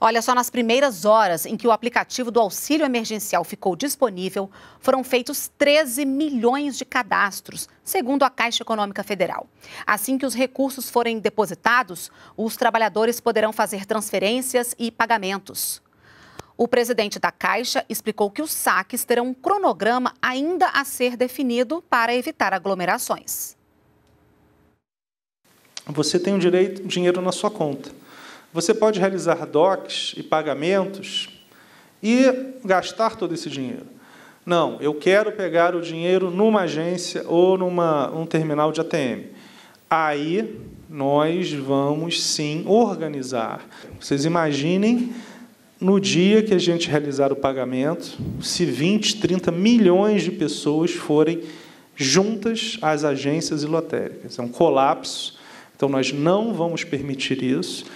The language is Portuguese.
Olha, só nas primeiras horas em que o aplicativo do auxílio emergencial ficou disponível, foram feitos 13 milhões de cadastros, segundo a Caixa Econômica Federal. Assim que os recursos forem depositados, os trabalhadores poderão fazer transferências e pagamentos. O presidente da Caixa explicou que os saques terão um cronograma ainda a ser definido para evitar aglomerações. Você tem o direito dinheiro na sua conta você pode realizar DOCs e pagamentos e gastar todo esse dinheiro. Não, eu quero pegar o dinheiro numa agência ou num um terminal de ATM. Aí nós vamos sim organizar. Vocês imaginem no dia que a gente realizar o pagamento, se 20, 30 milhões de pessoas forem juntas às agências e lotéricas. É um colapso. Então nós não vamos permitir isso.